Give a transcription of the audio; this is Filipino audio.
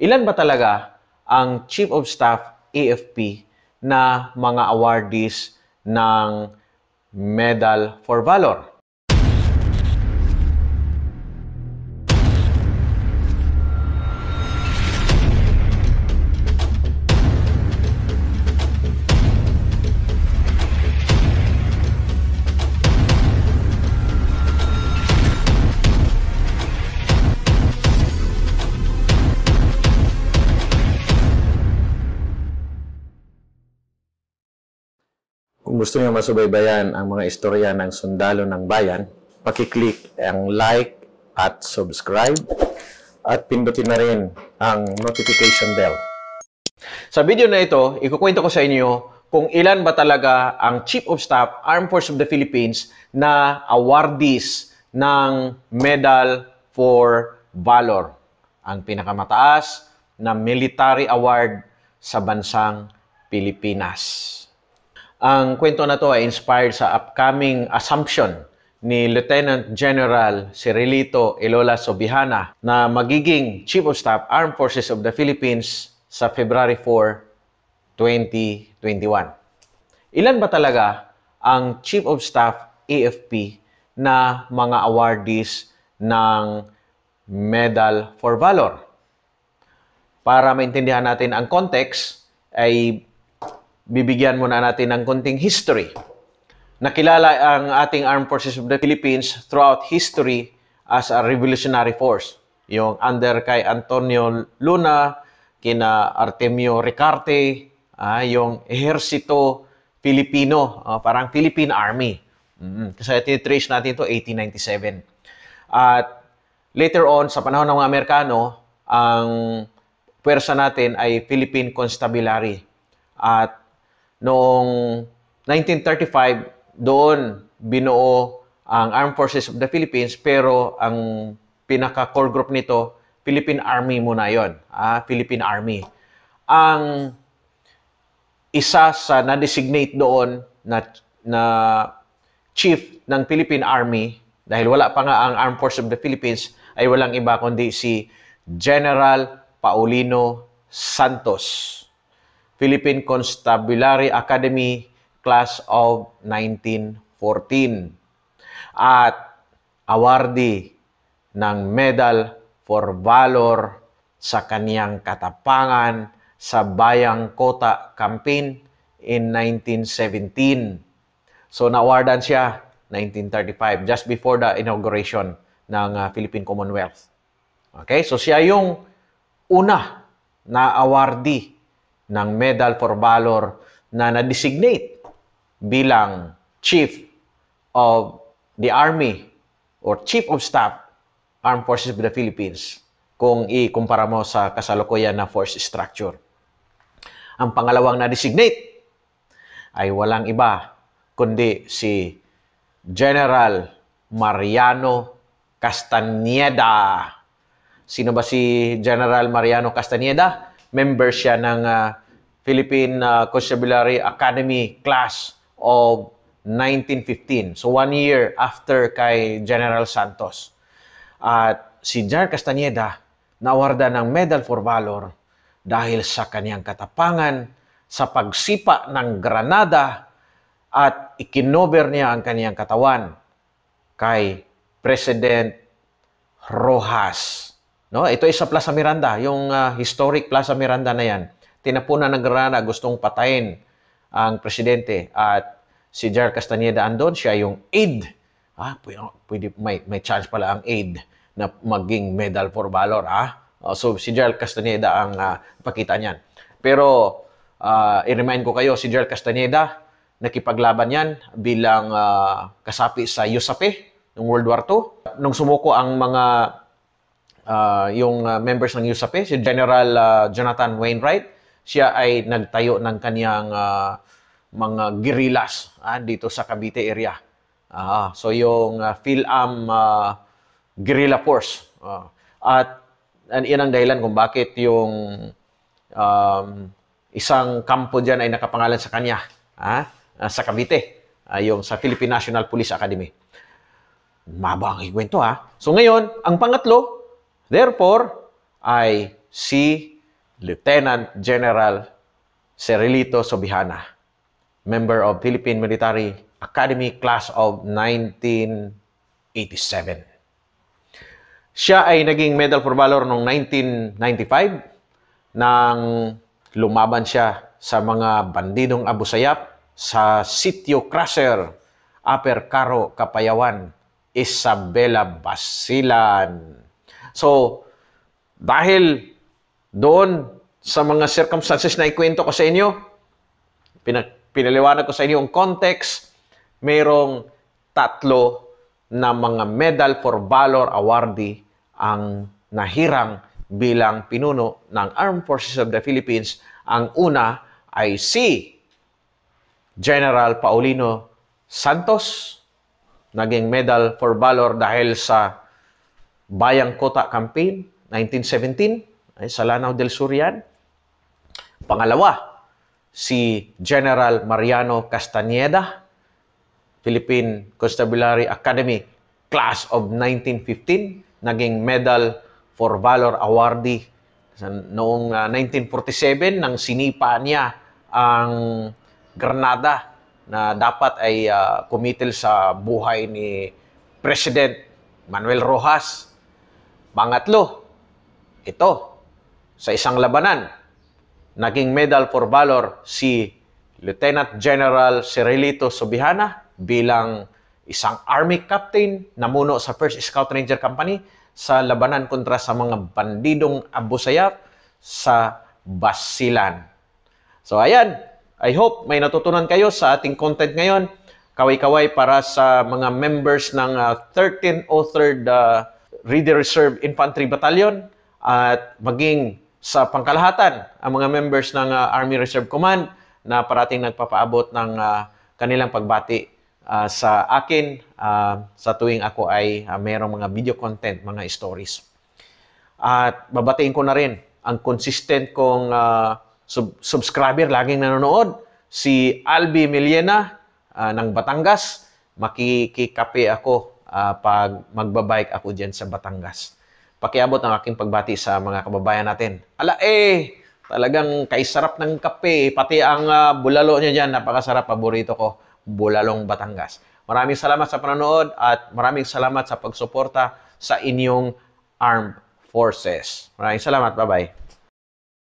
Ilan ba talaga ang Chief of Staff AFP na mga awardees ng Medal for Valor? gusto niyo masubaybayan ang mga istorya ng sundalo ng bayan, pakiclick ang like at subscribe at pindutin na rin ang notification bell. Sa video na ito, ikukwento ko sa inyo kung ilan ba talaga ang Chief of Staff Armed Force of the Philippines na awardees ng Medal for Valor, ang pinakamataas na military award sa bansang Pilipinas. Ang kwento na to ay inspired sa upcoming assumption ni Lieutenant General Cirilito Elola Sobihana na magiging Chief of Staff Armed Forces of the Philippines sa February 4, 2021. Ilan ba talaga ang Chief of Staff AFP na mga awardees ng Medal for Valor? Para maintindihan natin ang context, ay bibigyan muna natin ng konting history. Nakilala ang ating Armed Forces of the Philippines throughout history as a revolutionary force. Yung under kay Antonio Luna, kina Artemio Ricarte, ah, yung Ehersito Filipino, ah, parang Philippine Army. Mm-hmm. Kasi trace natin ito 1897. At later on, sa panahon ng mga Amerikano, ang pwersa natin ay Philippine Constabulary. At noong 1935 doon binuo ang Armed Forces of the Philippines pero ang pinaka core group nito Philippine Army muna yon ah Philippine Army ang isa sa na-designate doon na na chief ng Philippine Army dahil wala pa nga ang Armed Forces of the Philippines ay walang iba kundi si General Paulino Santos. Philippine Constabulary Academy class of 1914 at awardee ng Medal for Valor sa kaniyang katapangan sa Bayang Kota Campaign in 1917. So naawardan siya 1935 just before the inauguration ng uh, Philippine Commonwealth. Okay? So siya yung una na awardee ng Medal for Valor na na-designate bilang Chief of the Army or Chief of Staff Armed Forces of the Philippines kung ikumpara mo sa kasalukuyan na force structure. Ang pangalawang na-designate ay walang iba kundi si General Mariano Castaneda. Sino ba si General Mariano Castaneda? Member siya ng uh, Philippine uh, Constabulary Academy class of 1915. So one year after kay General Santos. At si Jar Castaneda nawarda ng Medal for Valor dahil sa kaniyang katapangan sa pagsipa ng Granada at ikinover niya ang kaniyang katawan kay President Rojas. No, ito ay sa Plaza Miranda, yung uh, historic Plaza Miranda na 'yan tinapunan ng granada, gustong patayin ang presidente. At si Jar Castaneda andon, siya yung aide. Ah, pwede, may, may chance pala ang aide na maging medal for valor. Ah? ah so si Jar Castaneda ang uh, ah, pakita niyan. Pero uh, i-remind ko kayo, si Jar Castaneda, nakipaglaban yan bilang uh, kasapi sa USAPE ng World War II. Nung sumuko ang mga uh, yung uh, members ng USAPE, si General uh, Jonathan Wainwright, siya ay nagtayo ng kaniyang uh, mga guerrillas ah, dito sa Cavite area. Ah, so yung uh, PhilAm uh, guerrilla force. Ah, at and yan ang dahilan kung bakit yung um, isang kampo diyan ay nakapangalan sa kanya ah, sa Cavite, ah, yung sa Philippine National Police Academy. Maba ikwento ha. So ngayon, ang pangatlo, therefore, ay si Lieutenant General Serilito Sobihana, member of Philippine Military Academy class of 1987. Siya ay naging Medal for Valor noong 1995 nang lumaban siya sa mga bandidong Abu Sayyaf sa Sitio Crusher, Upper Karo, Kapayawan, Isabela Basilan. So, dahil doon sa mga circumstances na ikwento ko sa inyo, pinag, pinaliwanag ko sa inyo ang context, mayroong tatlo na mga Medal for Valor awardee ang nahirang bilang pinuno ng Armed Forces of the Philippines. Ang una ay si General Paulino Santos, naging Medal for Valor dahil sa Bayang Kota Campaign, 1917. Ay, eh, sa Lanao del Sur yan. Pangalawa, si General Mariano Castañeda, Philippine Constabulary Academy Class of 1915, naging Medal for Valor Awardee noong uh, ah, 1947 nang sinipa niya ang Granada na dapat ay uh, kumitil sa buhay ni President Manuel Rojas. Pangatlo, ito, sa isang labanan. Naging Medal for Valor si Lieutenant General Cirilito Subihana bilang isang army captain namuno sa 1st Scout Ranger Company sa labanan kontra sa mga bandidong Abu Sayyaf sa Basilan. So ayan, I hope may natutunan kayo sa ating content ngayon. Kaway-kaway para sa mga members ng uh, 1303rd uh, Reader Reserve Infantry Battalion at maging sa pangkalahatan ang mga members ng uh, Army Reserve Command na parating nagpapaabot ng uh, kanilang pagbati uh, sa akin uh, sa tuwing ako ay uh, mayroong mga video content, mga stories. At babatiin ko na rin ang consistent kong uh, sub- subscriber laging nanonood, si Albi Miliena uh, ng Batangas. Makikikape ako uh, pag magbabike ako dyan sa Batangas pakiabot ang aking pagbati sa mga kababayan natin. Ala eh, talagang kaisarap ng kape. Pati ang uh, bulalo niya dyan, napakasarap, paborito ko, bulalong Batangas. Maraming salamat sa panonood at maraming salamat sa pagsuporta sa inyong armed forces. Maraming salamat. Bye-bye.